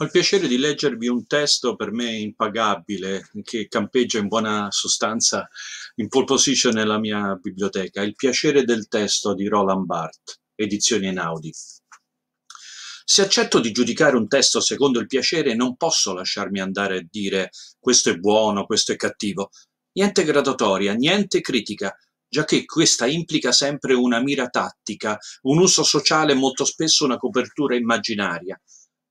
Ho il piacere di leggervi un testo per me impagabile che campeggia in buona sostanza in pole position nella mia biblioteca, Il piacere del testo di Roland Barthes, edizioni Einaudi. Se accetto di giudicare un testo secondo il piacere, non posso lasciarmi andare a dire questo è buono, questo è cattivo. Niente gradatoria, niente critica, già che questa implica sempre una mira tattica, un uso sociale e molto spesso una copertura immaginaria.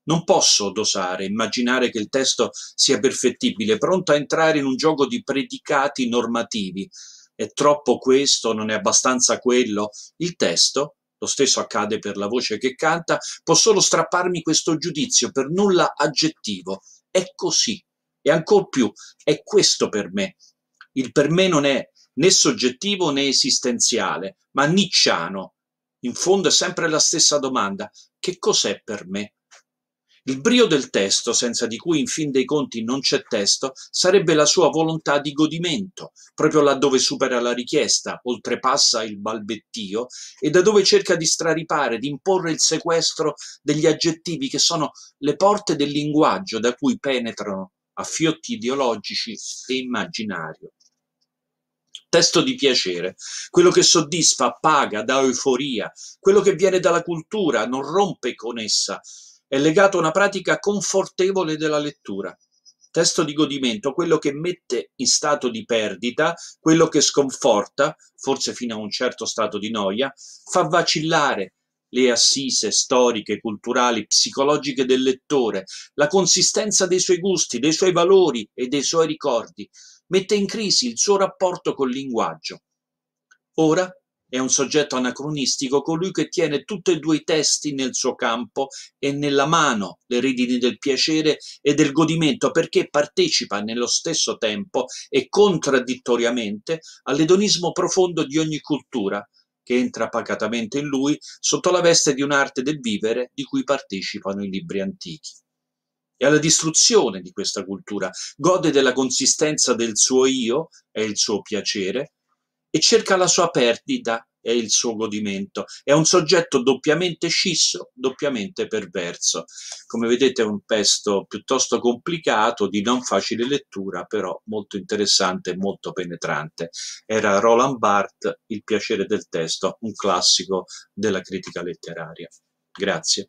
Non posso dosare, immaginare che il testo sia perfettibile, pronto a entrare in un gioco di predicati normativi. È troppo questo, non è abbastanza quello. Il testo, lo stesso accade per la voce che canta, può solo strapparmi questo giudizio per nulla aggettivo. È così. E ancor più, è questo per me. Il per me non è né soggettivo né esistenziale, ma nicciano. In fondo è sempre la stessa domanda. Che cos'è per me? Il brio del testo, senza di cui in fin dei conti non c'è testo, sarebbe la sua volontà di godimento, proprio laddove supera la richiesta, oltrepassa il balbettio e da dove cerca di straripare, di imporre il sequestro degli aggettivi che sono le porte del linguaggio da cui penetrano a fiotti ideologici e immaginario testo di piacere, quello che soddisfa, paga, dà euforia, quello che viene dalla cultura, non rompe con essa, è legato a una pratica confortevole della lettura. Testo di godimento, quello che mette in stato di perdita, quello che sconforta, forse fino a un certo stato di noia, fa vacillare le assise storiche, culturali, psicologiche del lettore, la consistenza dei suoi gusti, dei suoi valori e dei suoi ricordi, mette in crisi il suo rapporto col linguaggio. Ora è un soggetto anacronistico colui che tiene tutti e due i testi nel suo campo e nella mano, le redini del piacere e del godimento, perché partecipa nello stesso tempo e contraddittoriamente all'edonismo profondo di ogni cultura, che entra pacatamente in lui sotto la veste di un'arte del vivere di cui partecipano i libri antichi. E alla distruzione di questa cultura gode della consistenza del suo io e il suo piacere, e cerca la sua perdita e il suo godimento. È un soggetto doppiamente scisso, doppiamente perverso. Come vedete è un testo piuttosto complicato, di non facile lettura, però molto interessante e molto penetrante. Era Roland Barthes, Il piacere del testo, un classico della critica letteraria. Grazie.